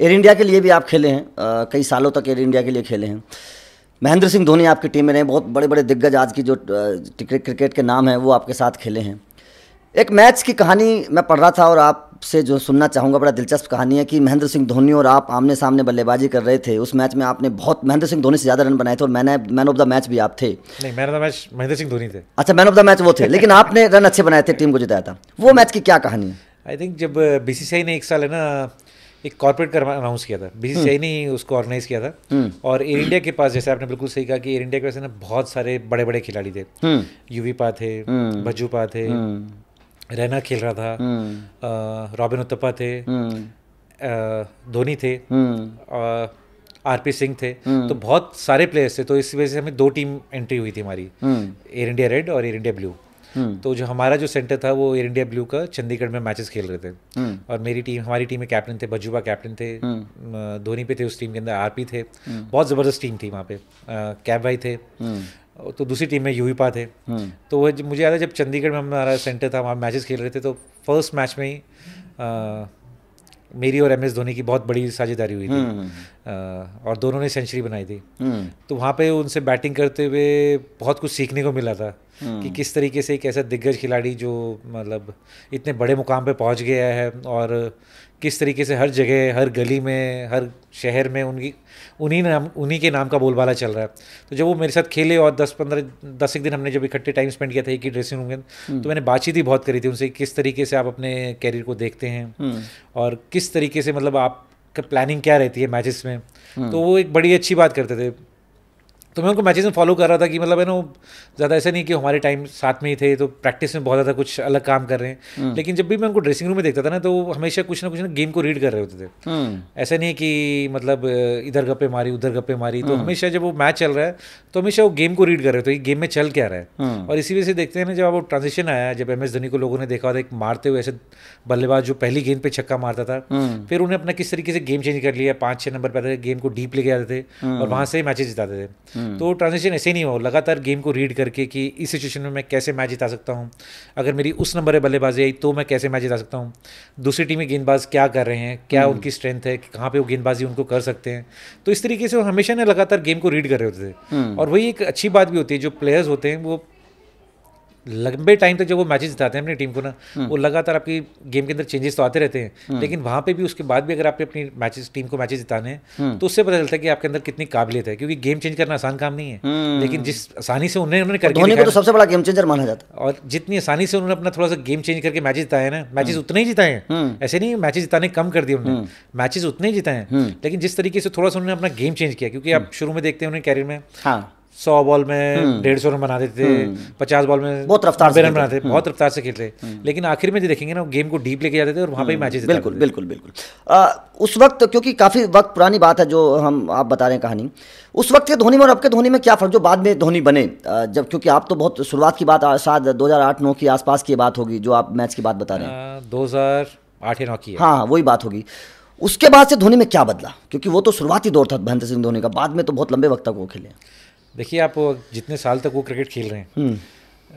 Air India के लिए भी आप खेले हैं कई सालों तक एयर इंडिया के लिए खेले हैं महेंद्र सिंह धोनी आपकी टीम में रहे बहुत बड़े बड़े दिग्गज आज की जो क्रिकेट के नाम हैं वो आपके साथ खेले हैं एक मैच की कहानी मैं पढ़ रहा था और आपसे जो सुनना चाहूँगा बड़ा दिलचस्प कहानी है कि महेंद्र सिंह धोनी और आप आमने सामने बल्लेबाजी कर रहे थे उस मैच में आपने बहुत महेंद्र सिंह धोनी से ज़्यादा रन बनाए थे और मैंने मैन ऑफ द मैच भी आप थे नहीं man of the match Mahendra Singh Dhoni थे अच्छा मैन ऑफ द मैच वो थे लेकिन आपने रन अच्छे बनाए थे टीम को जिताया था वो मैच की क्या कहानी है आई थिंक जब बी ने एक साल है ना एक कॉर्पोरेट का अनाउंस किया था बीसीसीआई हम्म। ने ही उसको ऑर्गेनाइज किया था हम्म। और एयर इंडिया के पास जैसे आपने बिल्कुल सही कहा कि एयर इंडिया के पास ना बहुत सारे बड़े बड़े खिलाड़ी थे यूवी हम्म। पा थे भज्जू पा थे रैना खेल रहा था रॉबिन उत्तपा थे धोनी थे आर पी सिंह थे तो बहुत सारे प्लेयर्स थे तो इस वजह से हमें दो टीम एंट्री हुई थी हमारी एयर इंडिया रेड और एयर इंडिया ब्लू हम्म। तो जो हमारा जो सेंटर था वो एयर इंडिया ब्लू का चंडीगढ़ में मैचेस खेल रहे थे हम्म। और मेरी टीम हमारी टीम में कैप्टन थे बजूबा कैप्टन थे हम्म। धोनी पे थे उस टीम के अंदर आरपी थे बहुत ज़बरदस्त टीम थी वहाँ पे कैब भाई थे तो दूसरी टीम में यूपा थे तो वह मुझे याद है जब चंडीगढ़ में हमारा सेंटर था वहाँ मैचेस खेल रहे थे तो फर्स्ट मैच में ही मेरी और एम एस धोनी की बहुत बड़ी साझेदारी हुई थी और दोनों ने सेंचुरी बनाई थी तो वहाँ पे उनसे बैटिंग करते हुए बहुत कुछ सीखने को मिला था हम्म। कि किस तरीके से एक ऐसा दिग्गज खिलाड़ी जो मतलब इतने बड़े मुकाम पे पहुंच गया है और किस तरीके से हर जगह हर गली में हर शहर में उनकी उन्हीं नाम उन्हीं के नाम का बोलबाला चल रहा है तो जब वो मेरे साथ खेले और दस पंद्रह दस एक दिन हमने जब इकट्ठे टाइम स्पेंड किया था एक ही ड्रेसिंग रूम में तो मैंने बातचीत ही बहुत करी थी उनसे किस तरीके से आप अपने कैरियर को देखते हैं हम्म। और किस तरीके से मतलब आप प्लानिंग क्या रहती है मैचेस में हम्म। तो वो एक बड़ी अच्छी बात करते थे तो मैं उनको मैचेस में फॉलो कर रहा था कि मतलब है ना ज़्यादा ऐसा नहीं कि हमारे टाइम साथ में ही थे तो प्रैक्टिस में बहुत ज़्यादा कुछ अलग काम कर रहे हैं हम्म। लेकिन जब भी मैं उनको ड्रेसिंग रूम में देखता था ना तो हमेशा कुछ ना कुछ ना गेम को रीड कर रहे होते थे हम्म। ऐसा नहीं कि मतलब इधर गप्पे मारी उधर गप्पे मारी तो हम्म। हमेशा जब वो मैच चल रहा है तो हमेशा वो गेम को रीड कर रहे होते गेम में चल क्या रहा है और इसी वजह से देखते हैं ना जब वो ट्रांजेक्शन आया जब एम एस धोनी को लोगों ने देखा था एक मारते हुए ऐसे बल्लेबाज जो पहली गेंद पे छक्का मारता था फिर उन्हें अपना किस तरीके से गेम चेंज कर लिया पाँच छः नंबर पर गेम को डीप लेके आते थे और वहाँ से ही मैचेज जिताते थे हम्म। तो ट्रांजेक्शन ऐसे नहीं हो लगातार गेम को रीड करके कि इस सिचुएशन में मैं कैसे मैच जिता सकता हूँ अगर मेरी उस नंबर पर बल्लेबाजी आई तो मैं कैसे मैच जिता सकता हूँ दूसरी टीमें गेंदबाज क्या कर रहे हैं क्या हम्म। उनकी स्ट्रेंथ है कहाँ पर वो गेंदबाजी उनको कर सकते हैं तो इस तरीके से वो हमेशा ना लगातार गेम को रीड कर रहे होते थे हम्म। और वही एक अच्छी बात भी होती है जो प्लेयर्स होते हैं वो लंबे टाइम तक जब वो मैचेस जिताते हैं अपनी टीम को ना हम्म। वो लगातार आपकी गेम के अंदर चेंजेस तो आते रहते हैं हम्म। लेकिन वहाँ पे भी उसके बाद भी अगर आपने अपनी मैचेस टीम को मैचेस जिताने हैं हम्म। तो उससे पता चलता है कि आपके अंदर कितनी काबिलियत है क्योंकि गेम चेंज करना आसान काम नहीं है लेकिन जिस आसानी से उन्हें उन्होंने करके तो सबसे बड़ा गेम चेंजर माना जाता है और जितनी आसानी से उन्होंने अपना थोड़ा सा गेम चेंज करके मैचेस जिताए ना मैचेस उतने ही जिताए हैं ऐसे नहीं मैचेस जिताने कम कर दिए उन्होंने मैचेस उतने ही जिताए हैं लेकिन जिस तरीके से थोड़ा सा उन्होंने अपना गेम चेंज किया क्योंकि आप शुरू में देखते हैं उन्हें कैरियर में हाँ। सौ बॉल में हम्म। डेढ़ सौ रन बनाते थे हम्म। पचास बॉल में बहुत रफ्तार से रन बनाते बहुत हम्म। रफ्तार से खेलते लेकिन आखिर में देखेंगे ना गेम को डीप लेके जाते थे और वहाँ पर मैचेस बिल्कुल बिल्कुल बिल्कुल उस वक्त क्योंकि काफ़ी वक्त पुरानी बात है जो हम आप बता रहे हैं कहानी उस वक्त के धोनी में और अब के धोनी में क्या फ़र्क जो बाद में धोनी बने जब क्योंकि आप तो बहुत शुरुआत की बात शायद दो हज़ार आठ नौ की आसपास की बात होगी जो आप मैच की बात बता रहे हैं दो हज़ार आठ या नौ की हाँ, हाँ वही बात होगी उसके बाद से धोनी में क्या बदला क्योंकि वो तो शुरुआती दौर था महेंद्र सिंह धोनी का बाद में तो बहुत लंबे वक्त तक वो खेले देखिए आप जितने साल तक वो क्रिकेट खेल रहे हैं हम्म।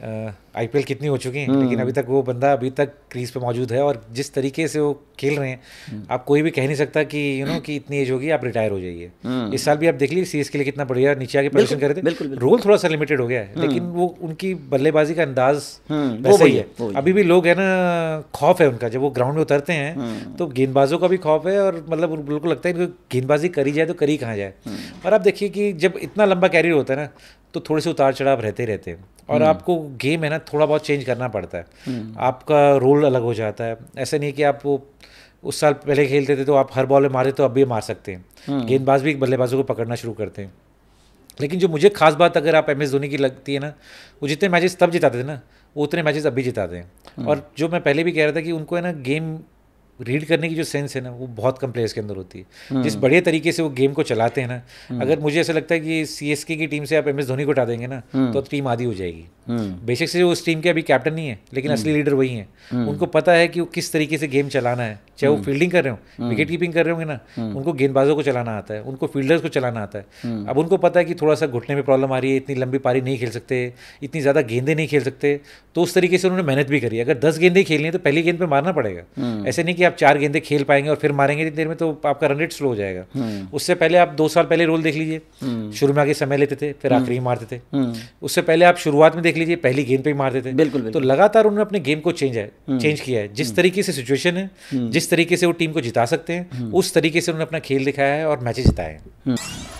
आईपीएल कितनी हो चुकी हैं लेकिन हम्म। अभी तक वो बंदा अभी तक क्रीज पे मौजूद है और जिस तरीके से वो खेल रहे हैं हम्म। आप कोई भी कह नहीं सकता कि यू नो कि इतनी एज होगी आप रिटायर हो जाइए हम्म। इस साल भी आप देख लीजिए सीरीज के लिए कितना बढ़िया नीचे आगे प्रदर्शन कर रहे थे रोल थोड़ा सा लिमिटेड हो गया है लेकिन वो उनकी बल्लेबाजी का अंदाज वैसे ही है अभी भी लोग है ना खौफ है उनका जब वो ग्राउंड में उतरते हैं तो गेंदबाजों का भी खौफ है और मतलब बिल्कुल लगता है गेंदबाजी करी जाए तो करी कहाँ जाए और आप देखिए कि जब इतना लंबा कैरियर होता है ना तो थोड़े से उतार चढ़ाव रहते रहते हैं और हम्म। आपको गेम है ना थोड़ा बहुत चेंज करना पड़ता है हम्म। आपका रोल अलग हो जाता है ऐसा नहीं कि आप वो उस साल पहले खेलते थे तो आप हर बॉल में मारे तो अब भी मार सकते हैं हम्म। गेंदबाज भी बल्लेबाजों को पकड़ना शुरू करते हैं लेकिन जो मुझे खास बात अगर आप एम एस धोनी की लगती है ना वो जितने मैचेस तब जिताते थे ना वो उतने मैचेस अभी जिताते हैं और जो मैं पहले भी कह रहा था कि उनको है ना गेम रीड करने की जो सेंस है ना वो बहुत कम प्लेयर्स के अंदर होती है हम्म। जिस बढ़िया तरीके से वो गेम को चलाते हैं ना हम्म। अगर मुझे ऐसा लगता है कि सीएसके की टीम से आप एम एस धोनी को उठा देंगे ना हम्म। तो टीम आधी हो जाएगी बेशक से वो उस टीम के अभी कैप्टन नहीं है लेकिन असली लीडर वही है उनको पता है कि वो किस तरीके से गेम चलाना है चाहे वो फील्डिंग हम्म। कर रहे हो विकेट कीपिंग कर रहे होंगे ना हम्म। उनको गेंदबाजों को चलाना आता है उनको फील्डर्स को चलाना आता है हम्म। अब उनको पता है कि थोड़ा सा घुटने में प्रॉब्लम आ रही है इतनी लंबी पारी नहीं खेल सकते इतनी ज़्यादा गेंदे नहीं खेल सकते तो उस तरीके से उन्होंने मेहनत भी करी अगर दस गेंदे खेलनी है तो पहली गेंद पर मारना पड़ेगा ऐसे नहीं कि आप चार गेंदे खेल पाएंगे और फिर मारेंगे इतनी देर में तो आपका रन रेट स्लो हो जाएगा उससे पहले आप दो साल पहले रोल देख लीजिए शुरू में आगे समय लेते थे फिर आखिरी मारते थे उससे पहले आप शुरुआत में देख लीजिए पहली गेंद पर ही मारते थे बिल्कुल तो लगातार उन्होंने अपने गेम को चेंज है चेंज किया है जिस तरीके से सिचुएशन है जिस तरीके से वो टीम को जिता सकते हैं हम्म। उस तरीके से उन्होंने अपना खेल दिखाया है और मैचेस जिताए हैं हम्म।